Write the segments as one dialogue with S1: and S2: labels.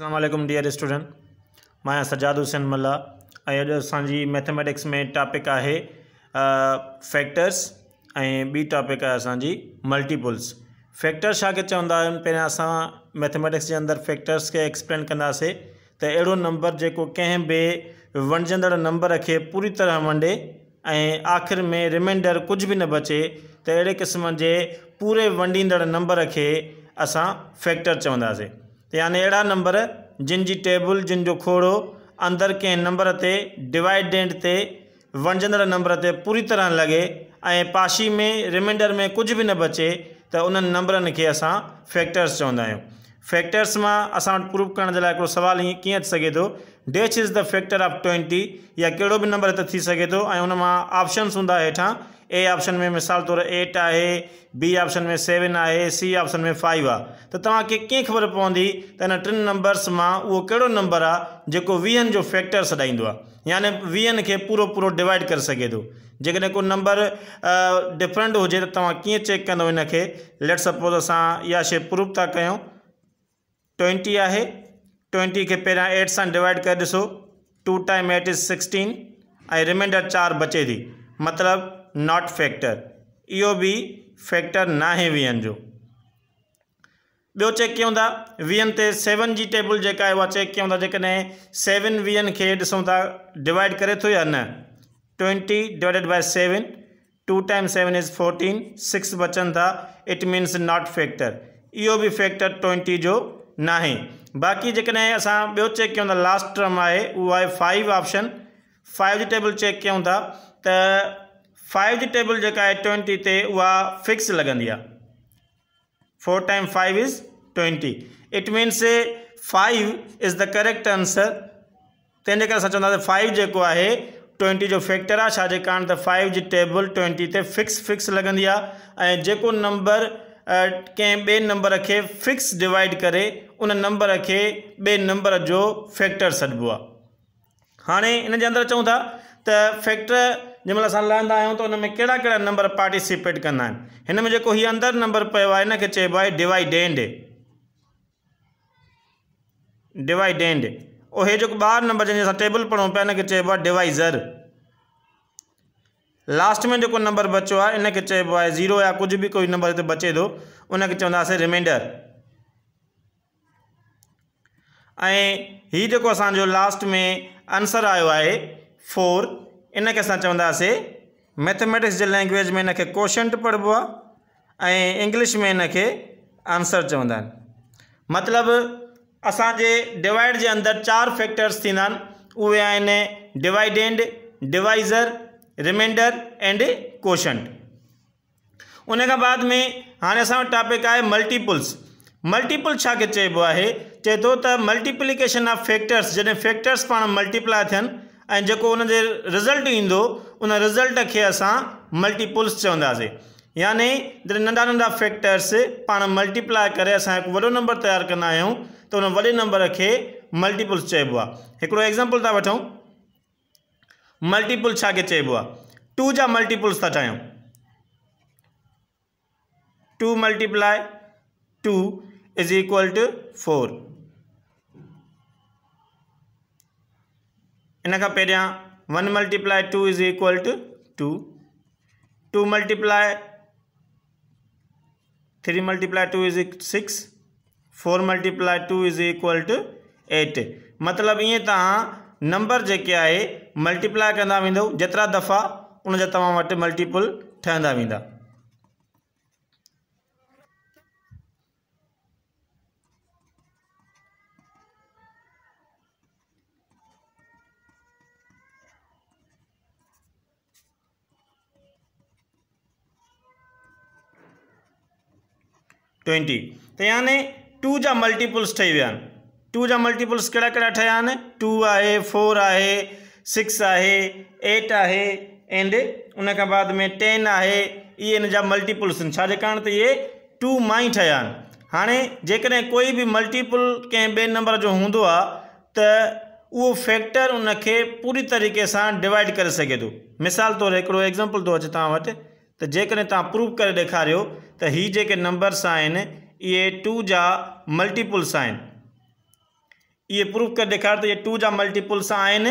S1: असलामेकुम dear student मैं आहियां सजाद हुसैन मल्ला अज अॼु मैथमेटिक्स में टॉपिक है फैक्टर्स ऐं ॿी टॉपिक है असि मल्टीपुल्स फैक्टर्स चवंदा पे अस मैथमेटिक्स के अंदर फैक्टर्स के एक्सप्लेन कहे तो अड़ो नंबर जो कें भी वणजंदड़ नंबर के पूरी तरह वंडे आखिर में रिमाइंडर कुछ भी न बचे तो अड़े क़िस्म के पूरे वंडींदड़ नंबर के अस फैक्टर चवंदे त यानी अहिड़ा नंबर जिन जी टेबल जिन जो खोड़ो अंदरि कंहिं नंबर ते डिवाइडेंट ते वणजंदड़ नंबर ते पूरी तरह लॻे ऐं पाशी में रिमाइंडर में कुझु बि न बचे त उन्हनि नम्बरनि खे असां फैक्टर्स चवंदा आहियूं फैक्टर्स मां असां वटि प्रूफ करण जे लाइ हिकिड़ो सुवालु ईअं कीअं सघे थो डेच is the factor of twenty या कहिड़ो बि नंबर त थी सघे थो ऐं उन मां ऑपशन्स हूंदा हेठां ए ऑप्शन में मिसाल तौर एट आहे बी ऑप्शन में सेवन आहे सी ऑप्शन में फाइव आहे त तव्हांखे कीअं ख़बर पवंदी त हिन टिनि नंबर्स में वो कड़ो नंबर आहे जेको जो फैक्टर सदाई आहे यानी वीहनि खे पूरो पूरो डिवाइड कर सके तो जेकॾहिं को नंबर डिफरेंट हो त तव्हां चेक कंदव इन खे लेट सपोज़ अस या शइ प्रूफ था क्यों ट्वेंटी आहे ट्वेंटी के पैर एट से डिवाइड कर ॾिसो two time eight is sixteen ऐं रिमाइंडर चार बचे थी मतलब नॉट फैक्टर इहो भी फैक्टर ना आहे वीहनि जो ॿियो चेक कयूं तो था वीहनि ते सेवन जी टेबल जै चेक क्यों था जेकॾहिं सेवन वीहनि के ॾिसूं था डिवाइड करे थो या न twenty divided by seven two time seven is fourteen six बचनि था इट मीन्स नॉट फैक्टर इहो बि फैक्टर ट्वेंटी जो ना आहे बाक़ी जेकॾहिं असां चेक कयूं लास्ट टर्म आहे उहो आहे फाइव ऑप्शन फाइव जी टेबल चेक कयूं था फाइव जी टेबल जेका आहे ट्वेंटी ते उहा फिक्स लॻंदी आहे four time five is twenty it means five is the correct answer तंहिंजे करे असां चवंदासीं फाइव जेको आहे ट्वेंटी जो फैक्टर आहे छाजेकाणि त फाइव जी टेबल ट्वेंटी ते फिक्स फिक्स लॻंदी आहे ऐं जेको नंबर कंहिं ॿिए नंबर खे फिक्स डिवाइड करे उन नंबर खे ॿिए नंबर जो फैक्टर छॾिबो आहे हाणे हिन जे अंदरि चऊं था त फैक्टर जंहिंमहिल असां लहंदा आहियूं त हुन में कहिड़ा कहिड़ा नंबर पार्टिसिपेट कंदा आहिनि हिन में जेको हीअ अंदरि नंबर पियो आहे हिनखे चइबो आहे डिवाइडेंड डिवाइडेंड ऐं हे जेको ॿारु नंबर जंहिंजे असां टेबल पढ़ूं पिया हिनखे चइबो आहे डिवाइज़र लास्ट में जेको नंबर बचियो आहे इनखे चइबो आहे ज़ीरो या कुझु बि कोई नंबर हिते बचे थो उनखे चवंदासीं रिमाइंडर ऐं हीउ जेको असांजो लास्ट में आंसर आयो आहे फोर के अस चवे मैथमेटिक्स के लैंग्वेज में इनके कोशंट पढ़बो इंग्लिश में इनके आंसर चवन मतलब असाजे डिवाइड के अंदर चार फैक्टर्स उन्न dividend divisor reminder and quotient उन बाद में हाँ अस टॉपिक है मल्टीपुल्स मल्टीपुल छा खे चइबो आहे ऑफ फैक्टर्स जैसे फैक्टर्स पा मल्टीप्लाई थन ऐं जेको उन रिज़ल्ट ईंदो उन रिज़ल्ट के अस मल्टीपुल्स चवंदासीं यानी जॾहिं नंढा नंढा फैक्टर्स पा मल्टीप्लाए कर वो नंबर तैयार क्या तो त उन वॾे नंबर के मल्टीपुल्स चबो आहे हिकिड़ो एग्ज़ाम्पल था वठूं मल्टीपुल छा खे टू जा मल्टीपुल्स था चाहूँ two multiply two is equal to four એના पे one one two is equal to two two two three multiply two is six four multiply two is equal to eight मतलब ईअं तव्हां नंबर जेके है multiply कंदा वेंदव जेतिरा दफ़ा उनजा तव्हां वटि मल्टीपल ठहंदा वेंदा ट्वेंटी तो यानी टू जा मल्टीपल्स ठेवान टू जा मल्टीपल्स कड़ा कड़ा ठयान टू है फोर है सिक्स है एट है एंड उन बाद में टेन है ये जा मल्टीपल्स कारण तो ये टू मां ठयान हाँ जैसे भी मल्टीपल कें बे नंबर जो होंद वो फैक्टर उनके पूरी तरीक़े से डिवाइड कर सके तो मिसाल तौर तो एक एग्जाम्पल तो अचे तुम तो जेकॾहिं तव्हां प्रूव करे ॾेखारियो त हीअ जेके नंबर्स आहिनि इहे टू ज मल्टीपुल्स आहिनि इहे प्रूव करे ॾेखारियो त इहे टू ज मल्टीपुल्स आन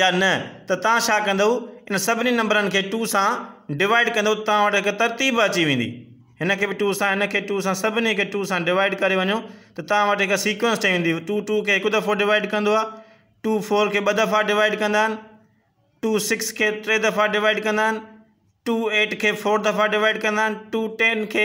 S1: या न त तव्हां इन सभी नंबर के टू से डिवाइड कद तरतीब अची वी हिनखे भी टू से टू से सभिनी खे टू से डिवाइड करे वञो त तव्हां सीक्वेंस ठही वेंदी टू टू के हिकु दफ़ो डिवाइड कंदो टू फोर के ब दफ़ा डिवाइड कंदा टू सिक्स के टे दफ़ा डिवाइड कंदा टू एट खे फोर दफ़ा डिवाइड कंदा आहिनि टू टेन खे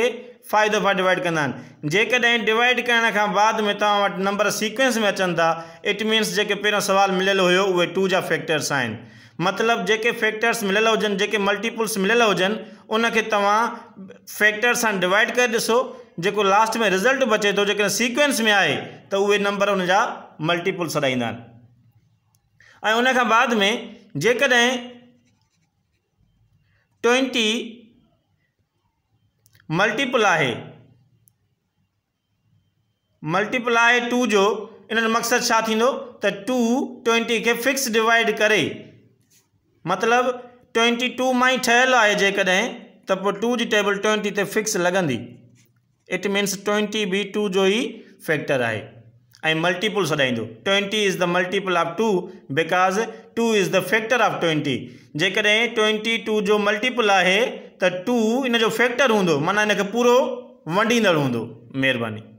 S1: फाइव दफ़ा डिवाइड कंदा आहिनि जेकॾहिं डिवाइड करण खां बाद में तव्हां वटि नंबर सिक्वैंस में अचनि था इट मीन्स जेके पहिरों सुवालु मिलियलु हुयो उहे टू जा फैक्टर्स आहिनि मतिलबु जेके फैक्टर्स मिलियल हुजनि जेके मल्टीपुल्स मिलियल हुजनि उनखे तव्हां फैक्टर्स सां डिवाइड करे ॾिसो जेको लास्ट में रिज़ल्ट बचे थो जेकॾहिं सीक्वैंस में आहे त उहे नंबर उन जा मल्टीपुल्स हलाईंदा आहिनि ऐं उन बाद में जेकॾहिं ट्वेंटी मल्टीपल मल्टीप्लाई टू जो इन मकसद छा थींदो त टू ट्वेंटी खे फिक्स डिवाइड करे मतलब ट्वेंटी टू मां ई ठहियलु आहे जेकॾहिं त पोइ टू जी टेबल ट्वेंटी ते फिक्स लॻंदी इट मीन्स ट्वेंटी बि टू जो ई फैक्टर आहे ऐं मल्टीपल सॾाईंदो twenty is the multiple of two because two is the factor of twenty जेकॾहिं ट्वेंटी टू जो मल्टीपल आहे त टू इन जो फैक्टर हूंदो माना हिनखे पूरो वंडींदड़ हूंदो महिरबानी